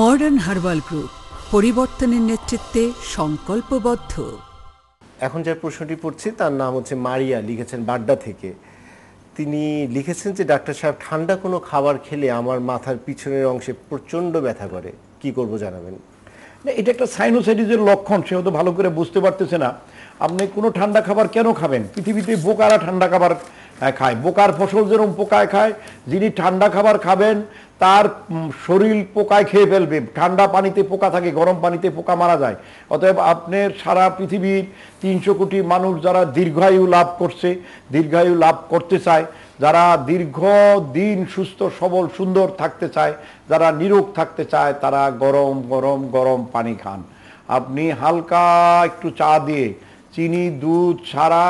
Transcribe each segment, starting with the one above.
modern herbal group পরিবর্তনের নেতৃত্বে সংকল্পবদ্ধ এখন যে প্রশ্নটি পড়ছি তার নাম হচ্ছে মারিয়া লিখেছেন বাড্ডা থেকে তিনি লিখেছেন যে ডাক্তার সাহেব ঠান্ডা কোনো খাবার খেলে আমার মাথার পিছনের অংশে প্রচণ্ড ব্যথা করে কি করব জানাবেন না এটা একটা সাইনোসাইটিসের লক্ষণ সে হয়তো ভালো করে বুঝতে পারতেছে না আপনি কোনো ঠান্ডা খাবার কেন খাবেন পৃথিবীতে বোকারা ঠান্ডা খাবার খায় বোকার ফসল যেরকম পোকায় খায় যিনি ঠান্ডা খাবার খাবেন তার শরীর পোকায় খেয়ে ফেলবে ঠান্ডা পানিতে পোকা থাকে গরম পানিতে পোকা মারা যায় অতএব আপনার সারা পৃথিবীর তিনশো কোটি মানুষ যারা দীর্ঘায়ু লাভ করছে দীর্ঘায়ু লাভ করতে চায় যারা দীর্ঘ দিন সুস্থ সবল সুন্দর থাকতে চায় যারা নিরোগ থাকতে চায় তারা গরম গরম গরম পানি খান আপনি হালকা একটু চা দিয়ে চিনি দুধ ছাড়া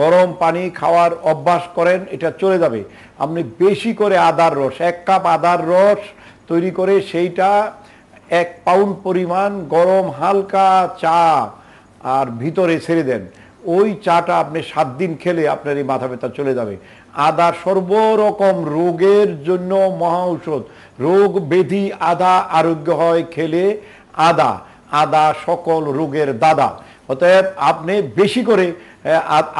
গরম পানি খাওয়ার অভ্যাস করেন এটা চলে যাবে আপনি বেশি করে আদার রস এক কাপ আদার রস তৈরি করে সেইটা এক পাউন্ড পরিমাণ গরম হালকা চা আর ভিতরে ছেড়ে দেন ওই চাটা আপনি সাত দিন খেলে আপনার এই মাথা ব্যথা চলে যাবে আদা সর্বরকম রোগের জন্য মহা ঔষধ রোগ বেধি আদা আরোগ্য হয় খেলে আদা আদা সকল রোগের দাদা অতএব আপনি বেশি করে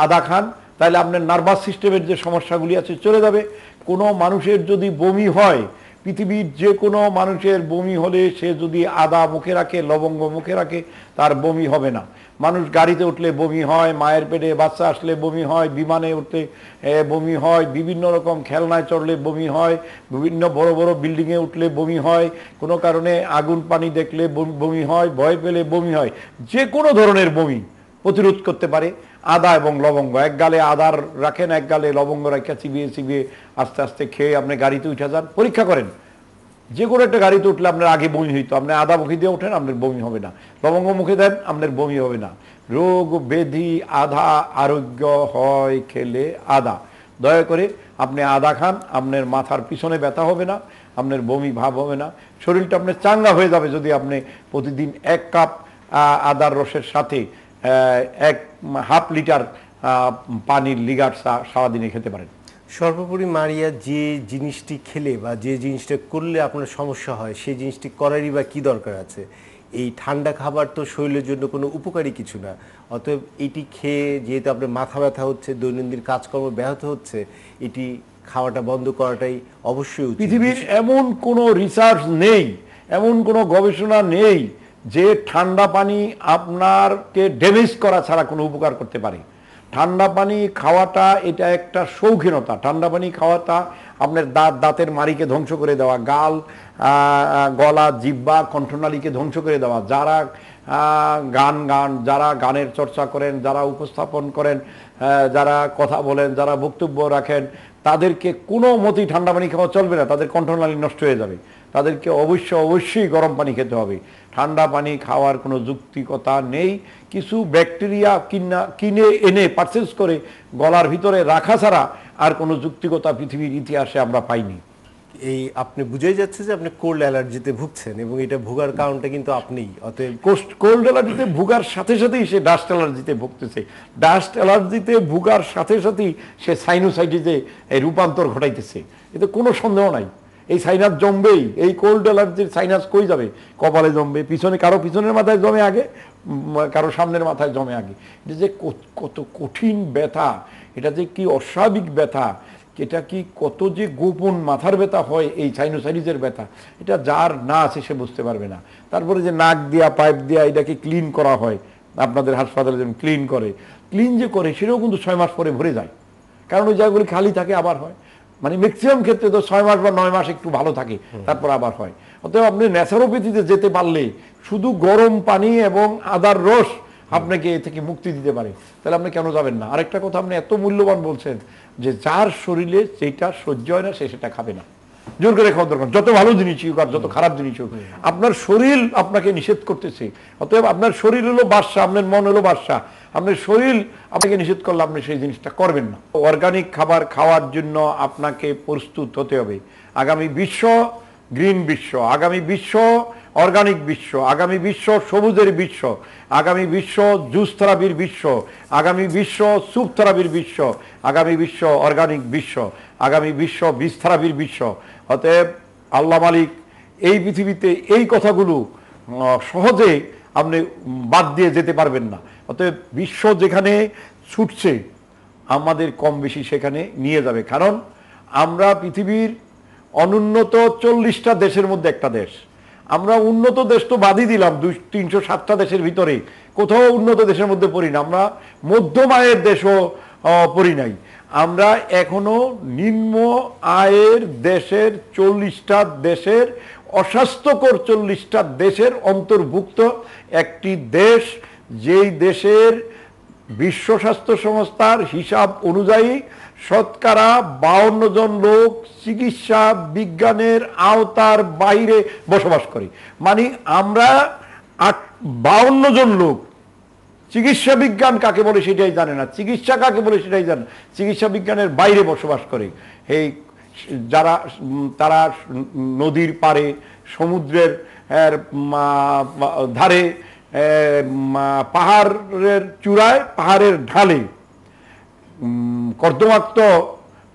আদা খান তাহলে আপনার নার্ভাস সিস্টেমের যে সমস্যাগুলি আছে চলে যাবে কোনো মানুষের যদি বমি হয় পৃথিবীর যে কোনো মানুষের বমি হলে সে যদি আদা মুখে রাখে লবঙ্গ মুখে রাখে তার বমি হবে না মানুষ গাড়িতে উঠলে বমি হয় মায়ের পেটে বাচ্চা আসলে বমি হয় বিমানে উঠতে বমি হয় বিভিন্ন রকম খেলনায় চড়লে বমি হয় বিভিন্ন বড় বড় বিল্ডিংয়ে উঠলে বমি হয় কোনো কারণে আগুন পানি দেখলে বমি হয় ভয় পেলে বমি হয় যে কোনো ধরনের বমি প্রতিরোধ করতে পারে আদা এবং লবঙ্গ এক গালে আদার রাখেন এক গালে লবঙ্গ রাখে চিবিয়ে চিবিয়ে আস্তে আস্তে খেয়ে আপনি গাড়িতে উঠে যান পরীক্ষা করেন যে কোনো একটা গাড়িতে উঠলে আপনার আগে বমি হইতো আপনি আদা মুখে দিয়ে ওঠেন আপনার বমি হবে না লবঙ্গ মুখে দেন আপনার বমি হবে না রোগ বেধি আধা আরোগ্য হয় খেলে আদা দয়া করে আপনি আদা খান আপনার মাথার পিছনে ব্যথা হবে না আপনার বমি ভাব হবে না শরীরটা আপনার চাঙ্গা হয়ে যাবে যদি আপনি প্রতিদিন এক কাপ আদার রসের সাথে এক হাফ লিটার পানির লিগার সারাদিনে খেতে পারেন সর্বোপরি মারিয়া যে জিনিসটি খেলে বা যে জিনিসটা করলে আপনার সমস্যা হয় সেই জিনিসটি করারই বা কি দরকার আছে এই ঠান্ডা খাবার তো শরীরের জন্য কোনো উপকারী কিছু না অতএব এটি খেয়ে যেহেতু আপনার মাথা ব্যথা হচ্ছে দৈনন্দিন কাজকর্ম ব্যাহত হচ্ছে এটি খাওয়াটা বন্ধ করাটাই অবশ্যই পৃথিবীর এমন কোনো রিসার্চ নেই এমন কোনো গবেষণা নেই যে ঠান্ডা পানি আপনারকে ড্যামেজ করা ছাড়া কোনো উপকার করতে পারে ঠান্ডা পানি খাওয়াটা এটা একটা শৌখিনতা ঠান্ডা পানি খাওয়াটা আপনার দাঁত দাঁতের মারিকে ধ্বংস করে দেওয়া গাল গলা জিব্বা কণ্ঠনালীকে ধ্বংস করে দেওয়া যারা গান গান যারা গানের চর্চা করেন যারা উপস্থাপন করেন যারা কথা বলেন যারা বক্তব্য রাখেন তাদেরকে কোনো মতেই ঠান্ডা পানি খাওয়া চলবে না তাদের কণ্ঠনালী নষ্ট হয়ে যাবে তাদেরকে অবশ্য অবশ্যই গরম পানি খেতে হবে ঠান্ডা পানি খাওয়ার কোনো যুক্তিকতা নেই কিছু ব্যাকটেরিয়া কিনা কিনে এনে পারচেস করে গলার ভিতরে রাখা ছাড়া আর কোনো যুক্তিকতা পৃথিবীর ইতিহাসে আমরা পাইনি এই আপনি বুঝেই যাচ্ছে যে আপনি কোল্ড অ্যালার্জিতে ভুগছেন এবং এটা ভোগার কারণটা কিন্তু আপনিই অতএব কোল্ড অ্যালার্জিতে ভোগার সাথে সাথেই সে ডাস্ট অ্যালার্জিতে ভুগতেছে ডাস্ট অ্যালার্জিতে ভোগার সাথে সাথেই সে সাইনোসাইটিতে রূপান্তর ঘটাইতেছে এতে কোনো সন্দেহ নাই এই সাইনাস জমবেই এই কোল্ড অ্যালার্জির সাইনাস কই যাবে কপালে জমবে পিছনে কারো পিছনের মাথায় জমে আগে কারো সামনের মাথায় জমে আগে এটা যে কত কঠিন ব্যথা এটা যে কি অস্বাভাবিক ব্যথা এটা কি কত যে গোপন মাথার ব্যথা হয় এই সাইনোসাইটিসের ব্যথা এটা যার না আছে সে বুঝতে পারবে না তারপরে যে নাক দেওয়া পাইপ দেওয়া এটাকে ক্লিন করা হয় আপনাদের হাসপাতালে যেমন ক্লিন করে ক্লিন যে করে সেটাও কিন্তু ছয় মাস পরে ভরে যায় কারণ ওই জায়গাগুলি খালি থাকে আবার হয় মানে ম্যাক্সিমাম ক্ষেত্রে তো ছয় মাস বা নয় মাস একটু ভালো থাকে তারপর আবার হয় অতএব আপনি ন্যাচারোপ্যাথিতে যেতে পারলে শুধু গরম পানি এবং আদার রস আপনাকে এ থেকে মুক্তি দিতে পারে তাহলে আপনি কেন যাবেন না আরেকটা কথা আপনি এত মূল্যবান বলছেন যে যার শরীরে যেটা সহ্য হয় না সে সেটা খাবে না জোর করে খাওয়া দরকার যত ভালো জিনিস হোক আর যত খারাপ জিনিস হোক আপনার শরীর আপনাকে নিষেধ করতেছে অতএব আপনার শরীর হলো বাদশাহ আপনার মন হলো বাদশাহ আপনার শরীর আপনাকে নিষেধ করলে আপনি সেই জিনিসটা করবেন না অর্গানিক খাবার খাওয়ার জন্য আপনাকে প্রস্তুত হতে হবে আগামী বিশ্ব গ্রিন বিশ্ব আগামী বিশ্ব অর্গানিক বিশ্ব আগামী বিশ্ব সবুজের বিশ্ব আগামী বিশ্ব জুস থেরাপির বিশ্ব আগামী বিশ্ব সুপ থেরাপির বিশ্ব আগামী বিশ্ব অর্গানিক বিশ্ব আগামী বিশ্ব বীজ থেরাপির বিশ্ব অতএব আল্লাহ মালিক এই পৃথিবীতে এই কথাগুলো সহজে আপনি বাদ দিয়ে যেতে পারবেন না অতএব বিশ্ব যেখানে ছুটছে আমাদের কম বেশি সেখানে নিয়ে যাবে কারণ আমরা পৃথিবীর অনুন্নত চল্লিশটা দেশের মধ্যে একটা দেশ আমরা উন্নত দেশ তো বাদই দিলাম দুই তিনশো সাতটা দেশের ভিতরে কোথাও উন্নত দেশের মধ্যে পড়ি না আমরা মধ্যমায়ের দেশও পড়ি নাই আমরা এখনো নিম্ন আয়ের দেশের চল্লিশটা দেশের অস্বাস্থ্যকর চল্লিশটা দেশের অন্তর্ভুক্ত একটি দেশ যেই দেশের বিশ্ব স্বাস্থ্য সংস্থার হিসাব অনুযায়ী শতকরা বাউন্ন জন লোক চিকিৎসা বিজ্ঞানের আওতার বাইরে বসবাস করে মানে আমরা আট বাউন্ন জন লোক চিকিৎসা বিজ্ঞান কাকে বলে সেটাই জানে না চিকিৎসা কাকে বলে সেটাই জানে চিকিৎসা বিজ্ঞানের বাইরে বসবাস করে এই যারা তারা নদীর পারে সমুদ্রের ধারে পাহাড়ের চূড়ায় পাহাড়ের ঢালে কর্দমাক্ত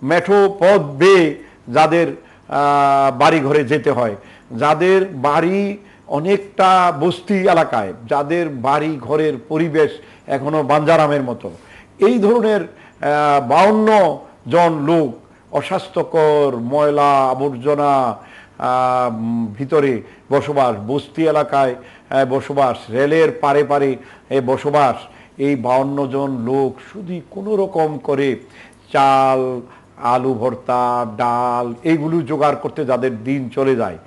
মেঠো পথ বেয়ে যাদের বাড়ি ঘরে যেতে হয় যাদের বাড়ি অনেকটা বস্তি এলাকায় যাদের বাড়ি ঘরের পরিবেশ এখনো বাঞ্জারামের মতো এই ধরনের বাউন্ন জন লোক অস্বাস্থ্যকর ময়লা আবর্জনা ভিতরে বসবাস বস্তি এলাকায় বসবাস রেলের পারে পারে বসবাস এই বাউন্ন জন লোক শুধু কোনো রকম করে চাল আলু ভর্তা ডাল এইগুলো জোগাড় করতে যাদের দিন চলে যায়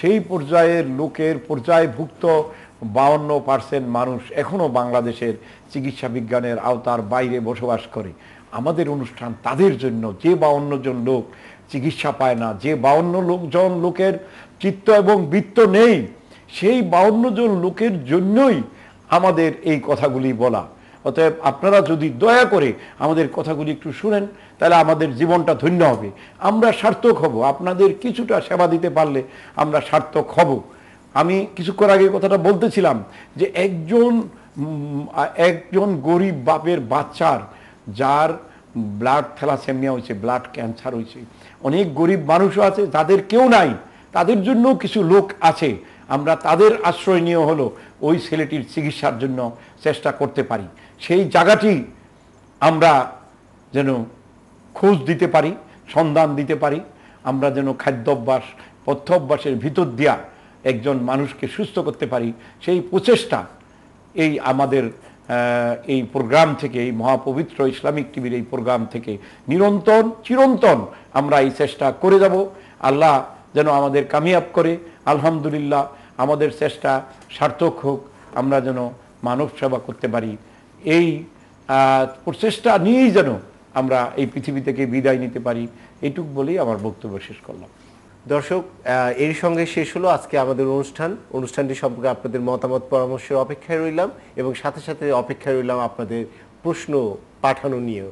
সেই পর্যায়ের লোকের পর্যায়ভুক্ত বাউন্ন পার্সেন্ট মানুষ এখনও বাংলাদেশের চিকিৎসা বিজ্ঞানের আওতার বাইরে বসবাস করে আমাদের অনুষ্ঠান তাদের জন্য যে বাউন্ন জন লোক চিকিৎসা পায় না যে বাউন্ন লোকজন লোকের চিত্ত এবং বৃত্ত নেই সেই বাউন্ন জন লোকের জন্যই আমাদের এই কথাগুলি বলা অতএব আপনারা যদি দয়া করে আমাদের কথাগুলি একটু শুনেন তাহলে আমাদের জীবনটা ধন্য হবে আমরা সার্থক হব আপনাদের কিছুটা সেবা দিতে পারলে আমরা সার্থক হব আমি কিছুক্ষণ আগে কথাটা বলতেছিলাম যে একজন একজন গরিব বাপের বাচ্চার যার ব্লাড থ্যালাসেমিয়া হয়েছে ব্লাড ক্যান্সার হয়েছে অনেক গরিব মানুষও আছে যাদের কেউ নাই তাদের জন্য কিছু লোক আছে আমরা তাদের আশ্রয় নিয়ে হলো ওই ছেলেটির চিকিৎসার জন্য চেষ্টা করতে পারি সেই জায়গাটি আমরা যেন খোঁজ দিতে পারি সন্ধান দিতে পারি আমরা যেন খাদ্যাভ্যাস পথ্যাভ্যাসের ভিতর দিয়া একজন মানুষকে সুস্থ করতে পারি সেই প্রচেষ্টা এই আমাদের এই প্রোগ্রাম থেকে এই মহাপবিত্র ইসলামিক টিভির এই প্রোগ্রাম থেকে নিরন্তর চিরন্তন আমরা এই চেষ্টা করে যাব আল্লাহ যেন আমাদের কামিয়াব করে আলহামদুলিল্লাহ আমাদের চেষ্টা সার্থক হোক আমরা যেন মানব সেবা করতে পারি এই প্রচেষ্টা নিয়েই যেন আমরা এই পৃথিবী থেকে বিদায় নিতে পারি এটুক বলেই আমার বক্তব্য শেষ করলাম দর্শক এর সঙ্গে শেষ হলো আজকে আমাদের অনুষ্ঠান অনুষ্ঠানটি সম্পর্কে আপনাদের মতামত পরামর্শের অপেক্ষায় রইলাম এবং সাথে সাথে অপেক্ষায় রইলাম আপনাদের প্রশ্ন পাঠানো নিয়েও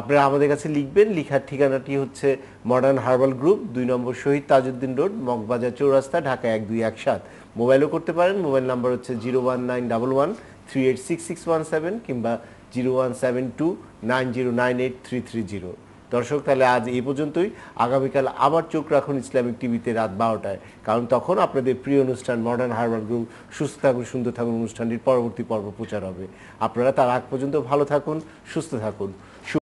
আপনারা আমাদের কাছে লিখবেন লিখার ঠিকানাটি হচ্ছে মডার্ন হার্বাল গ্রুপ দুই নম্বর শহীদ তাজউদ্দিন রোড মগবাজার চৌরাস্তা ঢাকা এক দুই এক সাত মোবাইলও করতে পারেন মোবাইল নাম্বার হচ্ছে zero one nine double one three eight six six one seven কিংবা zero one seven two nine zero nine eight three three zero দর্শক তাহলে আজ এই পর্যন্তই আগামীকাল আবার চোখ রাখুন ইসলামিক টিভিতে রাত বারোটায় কারণ তখন আপনাদের প্রিয় অনুষ্ঠান মডার্ন হার্বাল গ্রুপ সুস্থ থাকুন সুন্দর থাকুন অনুষ্ঠানটির পরবর্তী পর্ব প্রচার হবে আপনারা তার আগ পর্যন্ত ভালো থাকুন সুস্থ থাকুন